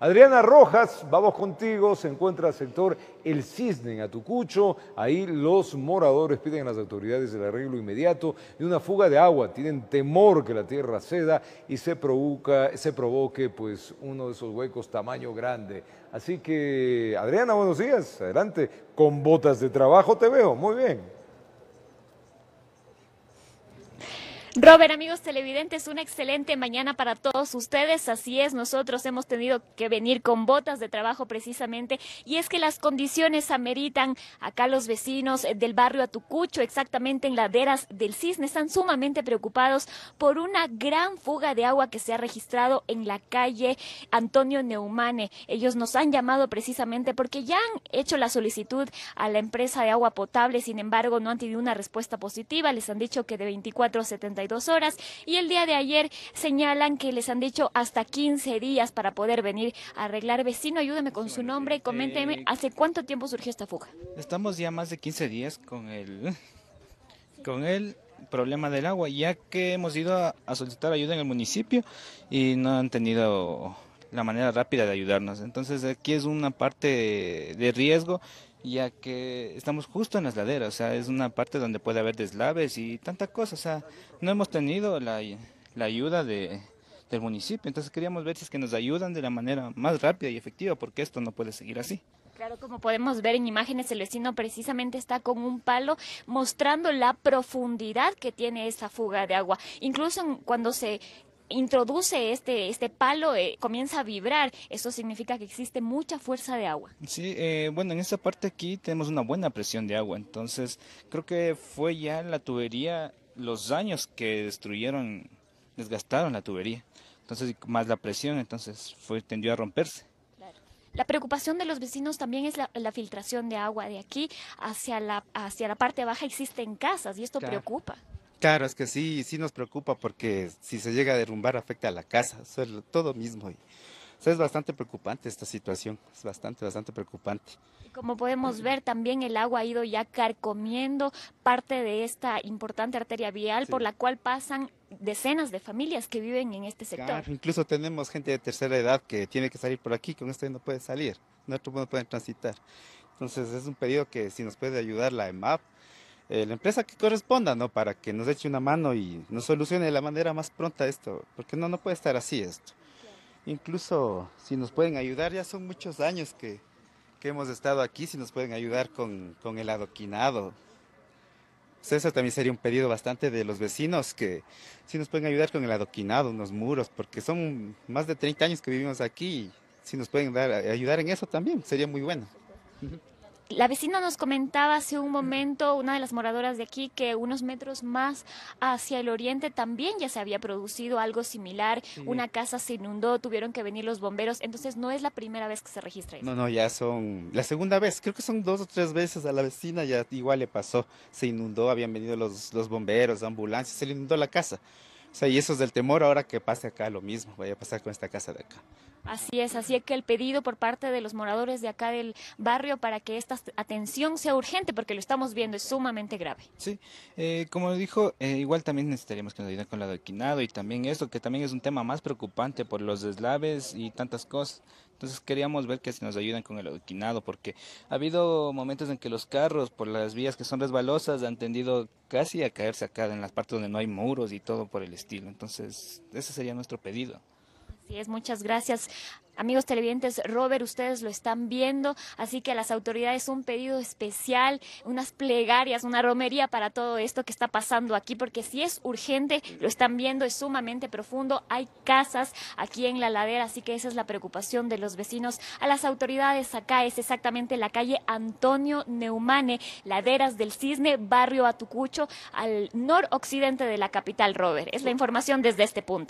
Adriana Rojas, vamos contigo, se encuentra el sector El Cisne en Atucucho. Ahí los moradores piden a las autoridades el arreglo inmediato de una fuga de agua. Tienen temor que la tierra ceda y se, provoca, se provoque pues, uno de esos huecos tamaño grande. Así que, Adriana, buenos días, adelante. Con botas de trabajo te veo, muy bien. Robert, amigos televidentes, una excelente mañana para todos ustedes. Así es, nosotros hemos tenido que venir con botas de trabajo precisamente. Y es que las condiciones ameritan. Acá los vecinos eh, del barrio Atucucho, exactamente en laderas del Cisne, están sumamente preocupados por una gran fuga de agua que se ha registrado en la calle Antonio Neumane. Ellos nos han llamado precisamente porque ya han hecho la solicitud a la empresa de agua potable. Sin embargo, no han tenido una respuesta positiva. Les han dicho que de 24 a dos horas y el día de ayer señalan que les han dicho hasta 15 días para poder venir a arreglar. Vecino, ayúdeme con su nombre y coménteme hace cuánto tiempo surgió esta fuga. Estamos ya más de 15 días con el con el problema del agua, ya que hemos ido a solicitar ayuda en el municipio y no han tenido la manera rápida de ayudarnos. Entonces aquí es una parte de, riesgo ya que estamos justo en las laderas, o sea, es una parte donde puede haber deslaves y tanta cosa, o sea, no hemos tenido la, la ayuda de, del municipio, entonces queríamos ver si es que nos ayudan de la manera más rápida y efectiva, porque esto no puede seguir así. Claro, como podemos ver en imágenes, el vecino precisamente está con un palo mostrando la profundidad que tiene esa fuga de agua. Incluso cuando se introduce este, este palo, eh, comienza a vibrar. Eso significa que existe mucha fuerza de agua. Sí, eh, bueno, en esta parte aquí tenemos una buena presión de agua, entonces creo que fue ya la tubería, los daños que destruyeron, desgastaron la tubería. Entonces, más la presión, entonces fue, tendió a romperse. La preocupación de los vecinos también es la, filtración de agua de aquí hacia la, hacia la parte baja. Existen casas y esto preocupa. Claro, es que sí, sí nos preocupa porque si se llega a derrumbar afecta a la casa, todo mismo. es bastante preocupante esta situación, es bastante, bastante preocupante. Y como podemos ver, también el agua ha ido ya carcomiendo parte de esta importante arteria vial por la cual pasan decenas de familias que viven en este sector. Claro, incluso tenemos gente de tercera edad que tiene que salir por aquí, con esto no puede salir, no pueden transitar. Entonces es un pedido que si nos puede ayudar la EMAP, eh, la empresa que corresponda, ¿no? Para que nos eche una mano y nos solucione de la manera más pronta esto, porque no, no puede estar así esto. Incluso si nos pueden ayudar, ya son muchos años que, que hemos estado aquí, si nos pueden ayudar con, con el adoquinado. eso también sería un pedido bastante de los vecinos, que si nos pueden ayudar con el adoquinado, unos muros, porque son más de 30 años que vivimos aquí, y si nos pueden dar, eh, ayudar en eso también, sería muy bueno la vecina nos comentaba hace un momento, una de las moradoras de aquí, que unos metros más hacia el oriente también ya se había producido algo similar. Una casa se inundó, tuvieron que venir los bomberos. Entonces no es la primera vez que se registra eso. No, no, ya son la segunda vez. Creo que son dos o tres veces a la vecina ya igual le pasó. Se inundó, habían venido los, los bomberos, ambulancias, se le inundó la casa. O sea, y eso es del temor ahora que pase acá lo mismo, vaya a pasar con esta casa de acá. Así es, así es que el pedido por parte de los moradores de acá del barrio para que esta atención sea urgente, porque lo estamos viendo, es sumamente grave. Sí, eh, como dijo, eh, igual también necesitaríamos que nos ayuden con la de y también eso, que también es un tema más preocupante por los deslaves y tantas cosas. Entonces queríamos ver que si nos ayudan con el adoquinado, porque ha habido momentos en que los carros, por las vías que son resbalosas, han tendido casi a caerse acá en las partes donde no hay muros y todo por el estilo. Entonces, ese sería nuestro pedido. Así es, muchas gracias. Amigos televidentes, Robert, ustedes lo están viendo, así que a las autoridades un pedido especial, unas plegarias, una romería para todo esto que está pasando aquí, porque si es urgente, lo están viendo, es sumamente profundo, hay casas aquí en la ladera, así que esa es la preocupación de los vecinos. A las autoridades acá es exactamente la calle Antonio Neumane, laderas del Cisne, barrio Atucucho, al noroccidente de la capital, Robert. Es la información desde este punto.